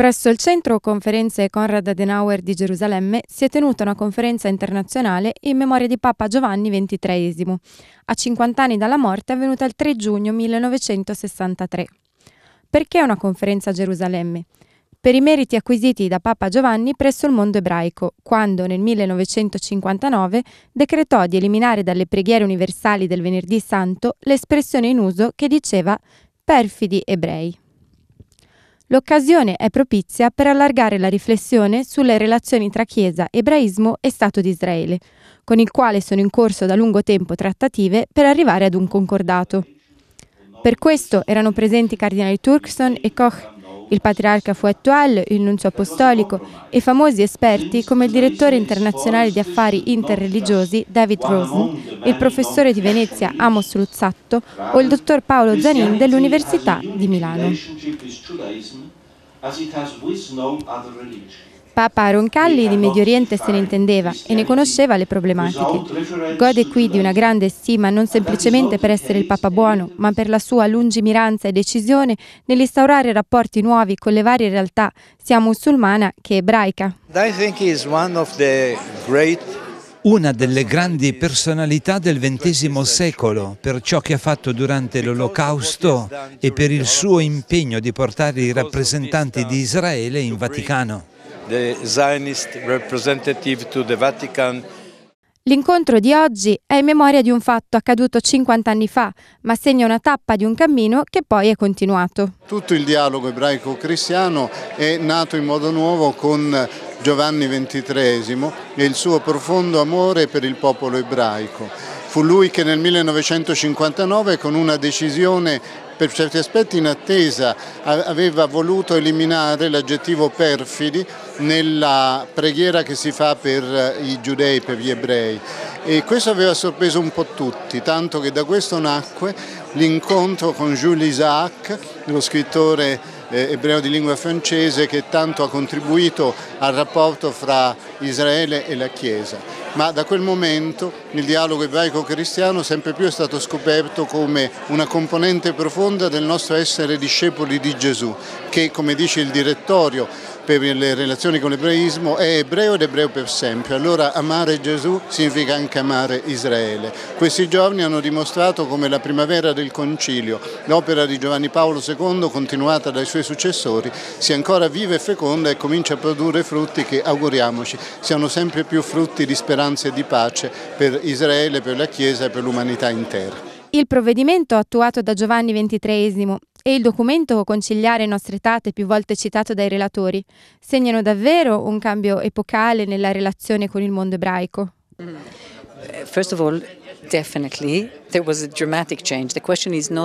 Presso il Centro Conferenze Konrad Adenauer di Gerusalemme si è tenuta una conferenza internazionale in memoria di Papa Giovanni XXIII, a 50 anni dalla morte avvenuta il 3 giugno 1963. Perché una conferenza a Gerusalemme? Per i meriti acquisiti da Papa Giovanni presso il mondo ebraico, quando nel 1959 decretò di eliminare dalle preghiere universali del venerdì santo l'espressione in uso che diceva perfidi ebrei. L'occasione è propizia per allargare la riflessione sulle relazioni tra Chiesa, ebraismo e Stato di Israele, con il quale sono in corso da lungo tempo trattative per arrivare ad un concordato. Per questo erano presenti i cardinali Turkson e Koch il patriarca fu il nunzio apostolico e famosi esperti come il direttore internazionale di affari interreligiosi David Rosen, il professore di Venezia Amos Luzzatto o il dottor Paolo Zanin dell'Università di Milano. Papa Roncalli di Medio Oriente se ne intendeva e ne conosceva le problematiche. Gode qui di una grande stima non semplicemente per essere il Papa buono, ma per la sua lungimiranza e decisione nell'instaurare rapporti nuovi con le varie realtà, sia musulmana che ebraica. una delle grandi personalità del XX secolo per ciò che ha fatto durante l'Olocausto e per il suo impegno di portare i rappresentanti di Israele in Vaticano the Zionist representative to the Vatican. L'incontro di oggi è in memoria di un fatto accaduto 50 anni fa, ma segna una tappa di un cammino che poi è continuato. Tutto il dialogo ebraico-cristiano è nato in modo nuovo con Giovanni XXIII e il suo profondo amore per il popolo ebraico Fu lui che nel 1959 con una decisione per certi aspetti in attesa aveva voluto eliminare l'aggettivo perfidi nella preghiera che si fa per eh, i giudei, per gli ebrei e questo aveva sorpreso un po' tutti, tanto che da questo nacque l'incontro con Jules Isaac, lo scrittore eh, ebreo di lingua francese che tanto ha contribuito al rapporto fra Israele e la Chiesa ma da quel momento il dialogo ebraico-cristiano sempre più è stato scoperto come una componente profonda del nostro essere discepoli di Gesù, che come dice il direttorio per le relazioni con l'ebraismo è ebreo ed ebreo per sempre, allora amare Gesù significa anche amare Israele. Questi giorni hanno dimostrato come la primavera del concilio, l'opera di Giovanni Paolo II continuata dai suoi successori, sia ancora viva e feconda e comincia a produrre frutti che auguriamoci siano sempre più frutti di speranza e di pace per Israele, per la Chiesa e per l'umanità intera. Il provvedimento attuato da Giovanni XXIII e il documento Conciliare nostre tate, più volte citato dai relatori, segnano davvero un cambio epocale nella relazione con il mondo ebraico. First of all,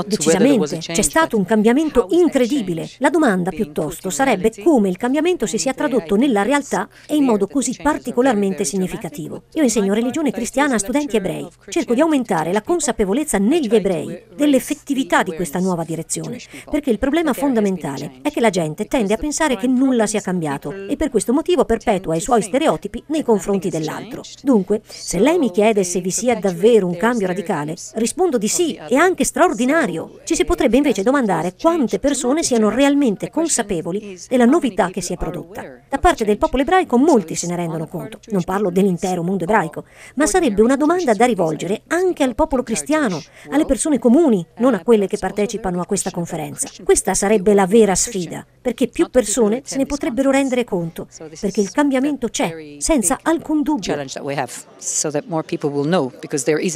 Decisamente, c'è stato un cambiamento incredibile. La domanda piuttosto sarebbe come il cambiamento si sia tradotto nella realtà e in modo così particolarmente significativo. Io insegno religione cristiana a studenti ebrei. Cerco di aumentare la consapevolezza negli ebrei dell'effettività di questa nuova direzione, perché il problema fondamentale è che la gente tende a pensare che nulla sia cambiato e per questo motivo perpetua i suoi stereotipi nei confronti dell'altro. Dunque, se lei mi chiede se vi sia davvero avere un cambio radicale? Rispondo di sì, è anche straordinario. Ci si eh, potrebbe invece domandare quante persone siano realmente consapevoli della novità che si è prodotta. Da parte del popolo ebraico molti se ne rendono conto, non parlo dell'intero mondo ebraico, ma sarebbe una domanda da rivolgere anche al popolo cristiano, alle persone comuni, non a quelle che partecipano a questa conferenza. Questa sarebbe la vera sfida, perché più persone se ne potrebbero rendere conto, perché il cambiamento c'è, senza alcun dubbio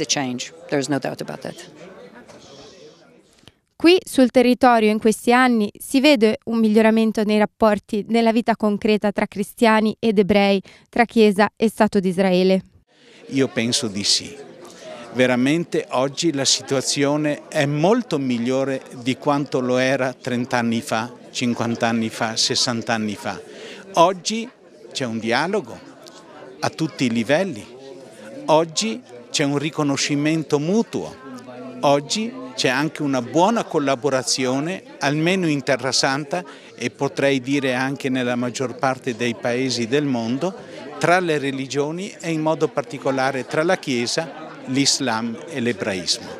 is a change, there's no doubt about that. Qui sul territorio in questi anni si vede un miglioramento nei rapporti nella vita concreta tra cristiani ed ebrei, tra Chiesa e Stato di Israele. Io penso di sì. Veramente oggi la situazione è molto migliore di quanto lo era 30 anni fa, 50 anni fa, 60 anni fa. Oggi c'è un dialogo a tutti i livelli. Oggi c'è un riconoscimento mutuo. Oggi c'è anche una buona collaborazione, almeno in Terra Santa e potrei dire anche nella maggior parte dei paesi del mondo, tra le religioni e in modo particolare tra la Chiesa, l'Islam e l'ebraismo.